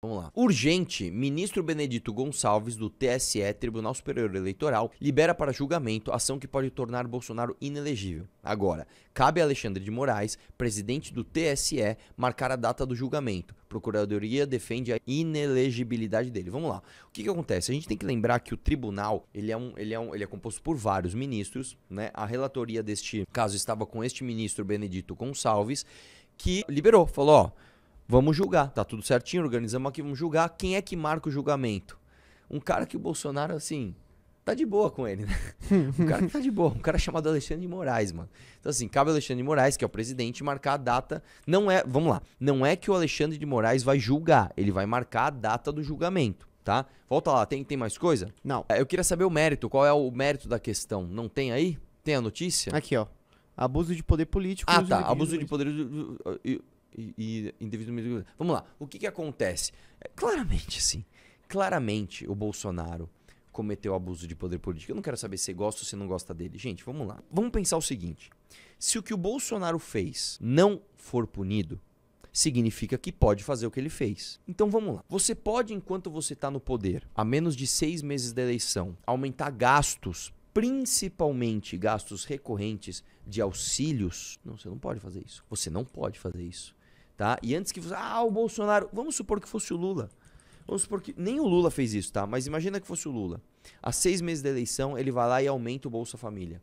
Vamos lá. Urgente, ministro Benedito Gonçalves, do TSE, Tribunal Superior Eleitoral, libera para julgamento ação que pode tornar Bolsonaro inelegível. Agora, cabe a Alexandre de Moraes, presidente do TSE, marcar a data do julgamento. Procuradoria defende a inelegibilidade dele. Vamos lá. O que, que acontece? A gente tem que lembrar que o tribunal ele é, um, ele, é um, ele é composto por vários ministros. Né? A relatoria deste caso estava com este ministro Benedito Gonçalves, que liberou, falou: ó Vamos julgar, tá tudo certinho, organizamos aqui, vamos julgar. Quem é que marca o julgamento? Um cara que o Bolsonaro, assim, tá de boa com ele, né? Um cara que tá de boa, um cara chamado Alexandre de Moraes, mano. Então, assim, cabe ao Alexandre de Moraes, que é o presidente, marcar a data. Não é, vamos lá, não é que o Alexandre de Moraes vai julgar, ele vai marcar a data do julgamento, tá? Volta lá, tem, tem mais coisa? Não. É, eu queria saber o mérito, qual é o mérito da questão? Não tem aí? Tem a notícia? Aqui, ó. Abuso de poder político. Ah, tá. Abuso de poder e, indivíduo Vamos lá, o que, que acontece? É, claramente, sim claramente o Bolsonaro cometeu abuso de poder político. Eu não quero saber se gosta ou se não gosta dele. Gente, vamos lá. Vamos pensar o seguinte: se o que o Bolsonaro fez não for punido, significa que pode fazer o que ele fez. Então vamos lá. Você pode, enquanto você está no poder, a menos de seis meses da eleição, aumentar gastos, principalmente gastos recorrentes de auxílios. Não, você não pode fazer isso. Você não pode fazer isso tá? E antes que você, ah, o Bolsonaro, vamos supor que fosse o Lula. Vamos supor que nem o Lula fez isso, tá? Mas imagina que fosse o Lula. Há seis meses da eleição, ele vai lá e aumenta o Bolsa Família.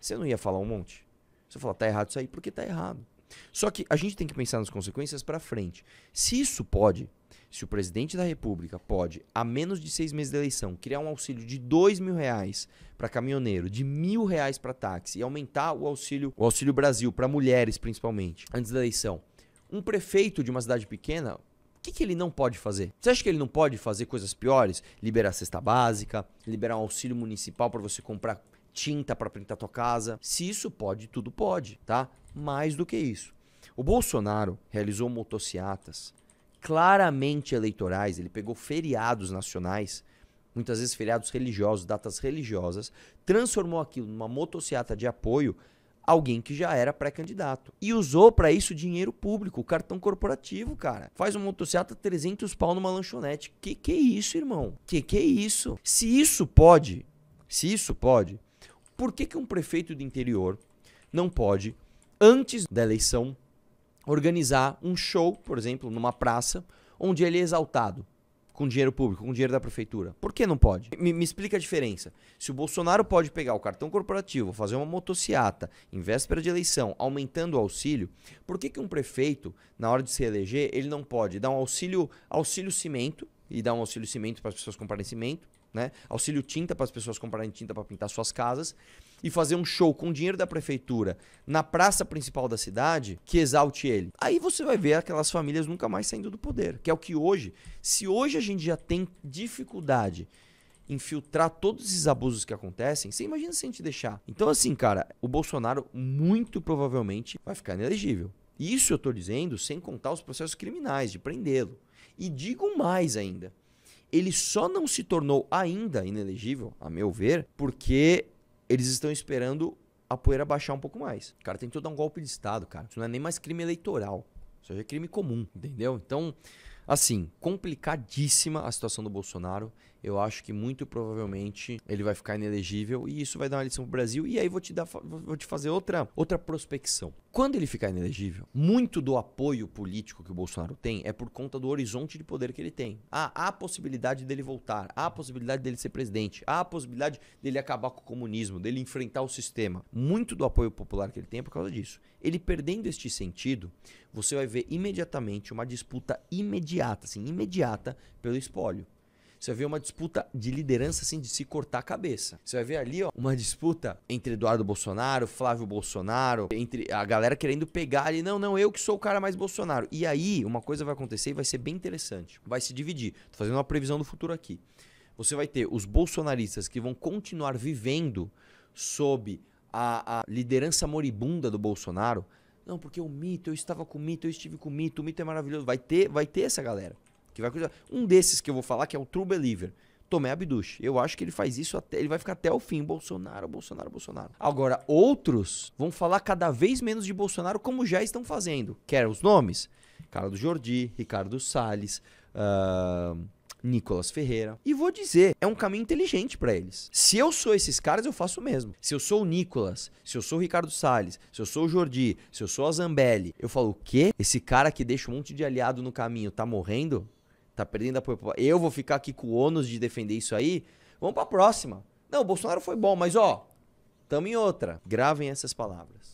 Você não ia falar um monte? Você falar, tá errado isso aí, porque tá errado. Só que a gente tem que pensar nas consequências para frente. Se isso pode, se o presidente da República pode, a menos de seis meses da eleição, criar um auxílio de dois mil reais para caminhoneiro, de mil reais para táxi e aumentar o auxílio, o auxílio Brasil para mulheres principalmente, antes da eleição, um prefeito de uma cidade pequena, o que, que, ele não pode fazer? Você acha que ele não pode fazer coisas piores? Liberar cesta básica, liberar um auxílio municipal para você comprar tinta para pintar tua casa? Se isso pode, tudo pode, tá? Mais do que isso. O Bolsonaro realizou motociatas claramente eleitorais, ele pegou feriados nacionais, muitas vezes feriados religiosos, datas religiosas, transformou aquilo numa motociata de apoio alguém que já era pré-candidato. E usou para isso dinheiro público, cartão corporativo, cara. Faz um motocicleta 300 pau numa lanchonete. Que que é isso, irmão? Que que é isso? Se isso pode, se isso pode, por que que um prefeito do interior não pode antes da eleição organizar um show, por exemplo, numa praça, onde ele é exaltado? com dinheiro público, com dinheiro da prefeitura. Por que não pode? Me, me, explica a diferença. Se o Bolsonaro pode pegar o cartão corporativo, fazer uma motociata em véspera de eleição, aumentando o auxílio, por que, que um prefeito, na hora de se eleger, ele não pode dar um auxílio, auxílio cimento, e dar um auxílio cimento para as pessoas comprarem cimento, né? Auxílio tinta para as pessoas comprarem tinta para pintar suas casas e fazer um show com dinheiro da prefeitura na praça principal da cidade que exalte ele. Aí você vai ver aquelas famílias nunca mais saindo do poder, que é o que hoje, se hoje a gente já tem dificuldade infiltrar todos esses abusos que acontecem, você imagina se a gente deixar. Então, assim, cara, o Bolsonaro muito provavelmente vai ficar inelegível. Isso eu tô dizendo sem contar os processos criminais de prendê-lo. E digo mais ainda. Ele só não se tornou ainda inelegível, a meu ver, porque eles estão esperando a poeira baixar um pouco mais. Cara, tentou dar um golpe de Estado, cara. Isso não é nem mais crime eleitoral. Isso é crime comum, entendeu? Então, Assim, complicadíssima a situação do Bolsonaro. Eu acho que muito provavelmente ele vai ficar inelegível e isso vai dar uma lição pro Brasil. E aí vou te dar, vou te fazer outra, outra prospecção. Quando ele ficar inelegível, muito do apoio político que o Bolsonaro tem é por conta do horizonte de poder que ele tem. Ah, há a possibilidade dele voltar, há a possibilidade dele ser presidente, há a possibilidade dele acabar com o comunismo, dele enfrentar o sistema. Muito do apoio popular que ele tem é por causa disso. Ele perdendo este sentido, você vai ver imediatamente uma disputa imediata imediata, assim, imediata pelo espólio. Você vai ver uma disputa de liderança, assim, de se cortar a cabeça. Você vai ver ali, ó, uma disputa entre Eduardo Bolsonaro, Flávio Bolsonaro, entre a galera querendo pegar ali, não, não, eu que sou o cara mais Bolsonaro. E aí, uma coisa vai acontecer e vai ser bem interessante. Vai se dividir. Tô fazendo uma previsão do futuro aqui. Você vai ter os bolsonaristas que vão continuar vivendo sob a, a liderança moribunda do Bolsonaro, não, porque o mito, eu estava com o mito, eu estive com o mito, o mito é maravilhoso. Vai ter, vai ter essa galera. que vai Um desses que eu vou falar, que é o True Believer. Tomé Abduch. Eu acho que ele faz isso até. Ele vai ficar até o fim. Bolsonaro, Bolsonaro, Bolsonaro. Agora, outros vão falar cada vez menos de Bolsonaro, como já estão fazendo. Quer os nomes? Carlos Jordi, Ricardo Salles. Uh Nicolas Ferreira. E vou dizer, é um caminho inteligente para eles. Se eu sou esses caras, eu faço o mesmo. Se eu sou o Nicolas, se eu sou o Ricardo Salles, se eu sou o Jordi, se eu sou a Zambelli, eu falo, o quê? Esse cara que deixa um monte de aliado no caminho tá morrendo? Tá perdendo apoio? Eu vou ficar aqui com o ônus de defender isso aí? Vamos pra próxima. Não, o Bolsonaro foi bom, mas ó, tamo em outra. Gravem essas palavras.